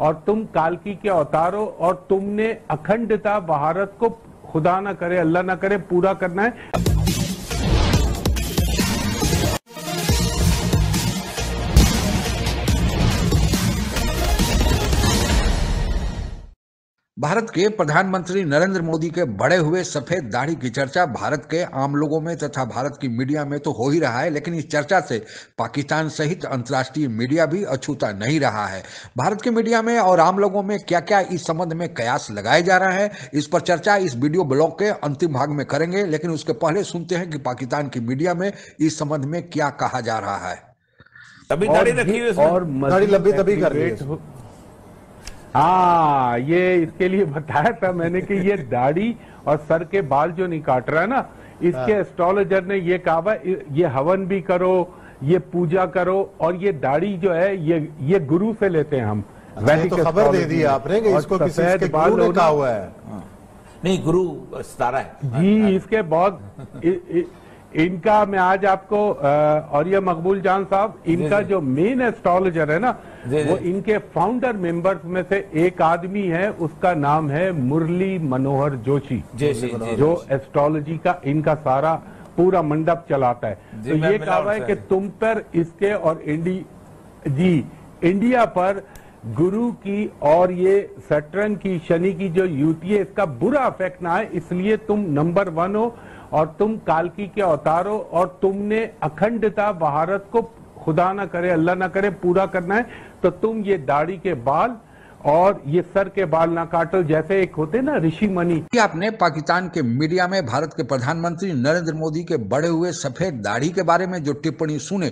और तुम कालकी के अवतार हो और तुमने अखंडता भारत को खुदा ना करे अल्लाह ना करे पूरा करना है भारत के प्रधानमंत्री नरेंद्र मोदी के बड़े हुए सफेद दाढ़ी की चर्चा भारत के आम लोगों में तथा भारत की मीडिया में तो हो ही रहा है लेकिन इस चर्चा से पाकिस्तान सहित अंतर्राष्ट्रीय मीडिया भी अछूता नहीं रहा है भारत के मीडिया में और आम लोगों में क्या क्या इस संबंध में कयास लगाए जा रहे हैं इस पर चर्चा इस वीडियो ब्लॉग के अंतिम भाग में करेंगे लेकिन उसके पहले सुनते हैं कि पाकिस्तान की मीडिया में इस संबंध में क्या कहा जा रहा है तभी और हाँ ये इसके लिए बताया था मैंने कि ये दाढ़ी और सर के बाल जो नहीं काट रहा है ना इसके एस्ट्रोलॉजर हाँ। ने ये कहा ये हवन भी करो ये पूजा करो और ये दाढ़ी जो है ये ये गुरु से लेते हैं हम वैसे तो खबर दे दी आपने कि इसको किसी के गुरु ने कहा हुआ है हाँ। नहीं गुरु सितारा है जी इसके बहुत इनका मैं आज आपको और ये मकबूल जान साहब इनका जो मेन एस्ट्रोलॉजर है ना वो इनके फाउंडर मेंबर्स में से एक आदमी है उसका नाम है मुरली मनोहर जोशी जो एस्ट्रोलॉजी का इनका सारा पूरा मंडप चलाता है तो ये कहा है कि तुम पर इसके और इंडी जी इंडिया पर गुरु की और ये सटरन की शनि की जो युति है इसका बुरा अफेक्ट ना है इसलिए तुम नंबर वन हो और तुम कालकी के अवतार हो और तुमने अखंडता भारत को खुदा ना करे अल्लाह ना करे पूरा करना है तो तुम ये दाढ़ी के बाल और ये सर के बाल ना काटो जैसे एक होते ना ऋषि मनी आपने पाकिस्तान के मीडिया में भारत के प्रधानमंत्री नरेंद्र मोदी के बड़े हुए सफेद दाढ़ी के बारे में जो टिप्पणी सुने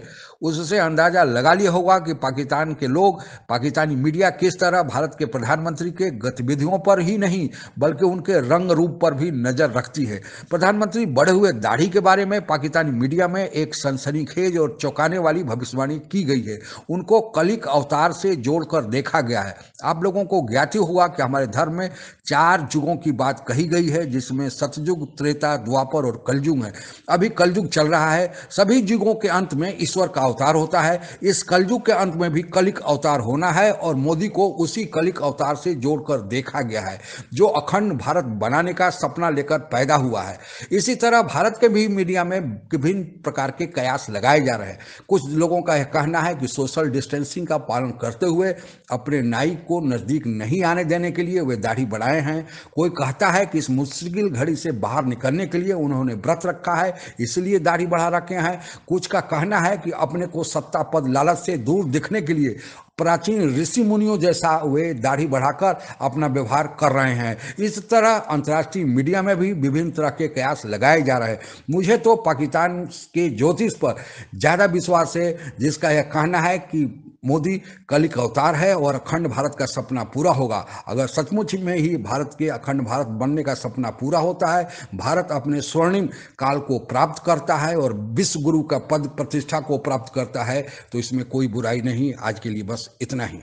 उससे अंदाजा लगा लिया होगा कि पाकिस्तान के लोग पाकिस्तानी मीडिया किस तरह भारत के प्रधानमंत्री के गतिविधियों पर ही नहीं बल्कि उनके रंग रूप पर भी नजर रखती है प्रधानमंत्री बड़े हुए दाढ़ी के बारे में पाकिस्तानी मीडिया में एक सनसनीखेज और चौंकाने वाली भविष्यवाणी की गई है उनको कलिक अवतार से जोड़कर देखा गया है आप आप लोगों को ज्ञाति हुआ कि हमारे धर्म में चार युगों की बात कही गई है जिसमें सतयुग त्रेता द्वापर और कलयुग है अभी कलयुग चल रहा है सभी युगों के अंत में ईश्वर का अवतार होता है इस कलयुग के अंत में भी कलिक अवतार होना है और मोदी को उसी कलिक अवतार से जोड़कर देखा गया है जो अखंड भारत बनाने का सपना लेकर पैदा हुआ है इसी तरह भारत के भी मीडिया में विभिन्न प्रकार के कयास लगाए जा रहे हैं कुछ लोगों का यह कहना है कि सोशल डिस्टेंसिंग का पालन करते हुए अपने नाई को नज़दीक नहीं आने देने के लिए वे दाढ़ी बढ़ाए हैं कोई कहता है कि इस मुश्किल घड़ी से बाहर निकलने के लिए उन्होंने व्रत रखा है इसलिए दाढ़ी बढ़ा रखे हैं कुछ का कहना है कि अपने को सत्ता पद लालच से दूर दिखने के लिए प्राचीन ऋषि मुनियों जैसा वे दाढ़ी बढ़ाकर अपना व्यवहार कर रहे हैं इस तरह अंतर्राष्ट्रीय मीडिया में भी विभिन्न तरह के कयास लगाए जा रहे हैं मुझे तो पाकिस्तान के ज्योतिष पर ज़्यादा विश्वास है जिसका यह कहना है कि मोदी कल का अवतार है और अखंड भारत का सपना पूरा होगा अगर सचमुच में ही भारत के अखंड भारत बनने का सपना पूरा होता है भारत अपने स्वर्णिम काल को प्राप्त करता है और विश्व गुरु का पद प्रतिष्ठा को प्राप्त करता है तो इसमें कोई बुराई नहीं आज के लिए बस इतना ही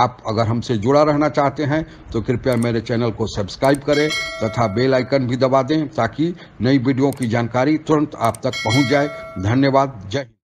आप अगर हमसे जुड़ा रहना चाहते हैं तो कृपया मेरे चैनल को सब्सक्राइब करें तथा बेल आइकन भी दबा दें ताकि नई वीडियो की जानकारी तुरंत आप तक पहुंच जाए धन्यवाद जय